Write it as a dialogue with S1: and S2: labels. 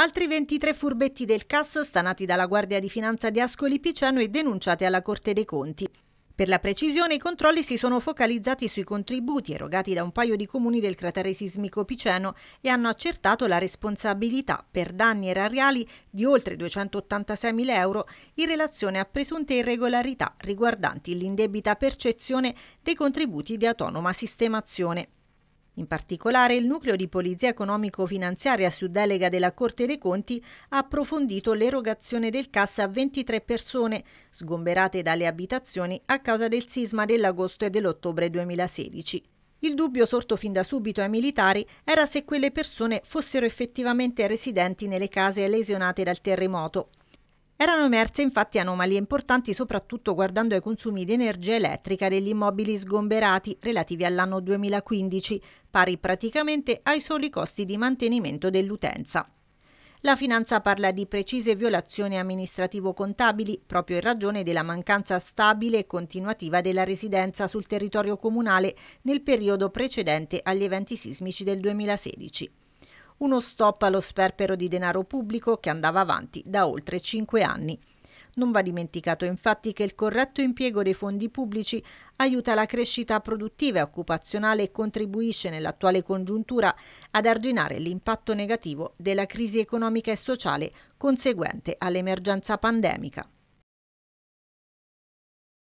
S1: Altri 23 furbetti del CAS stanati dalla Guardia di Finanza di Ascoli Piceno e denunciati alla Corte dei Conti. Per la precisione, i controlli si sono focalizzati sui contributi erogati da un paio di comuni del cratere sismico Piceno e hanno accertato la responsabilità per danni erariali di oltre 286.000 euro in relazione a presunte irregolarità riguardanti l'indebita percezione dei contributi di autonoma sistemazione. In particolare il nucleo di polizia economico-finanziaria su delega della Corte dei Conti ha approfondito l'erogazione del cassa a 23 persone sgomberate dalle abitazioni a causa del sisma dell'agosto e dell'ottobre 2016. Il dubbio sorto fin da subito ai militari era se quelle persone fossero effettivamente residenti nelle case lesionate dal terremoto erano emerse infatti anomalie importanti soprattutto guardando ai consumi di energia elettrica degli immobili sgomberati relativi all'anno 2015, pari praticamente ai soli costi di mantenimento dell'utenza. La finanza parla di precise violazioni amministrativo-contabili proprio in ragione della mancanza stabile e continuativa della residenza sul territorio comunale nel periodo precedente agli eventi sismici del 2016. Uno stop allo sperpero di denaro pubblico che andava avanti da oltre cinque anni. Non va dimenticato infatti che il corretto impiego dei fondi pubblici aiuta la crescita produttiva e occupazionale e contribuisce nell'attuale congiuntura ad arginare l'impatto negativo della crisi economica e sociale conseguente all'emergenza pandemica.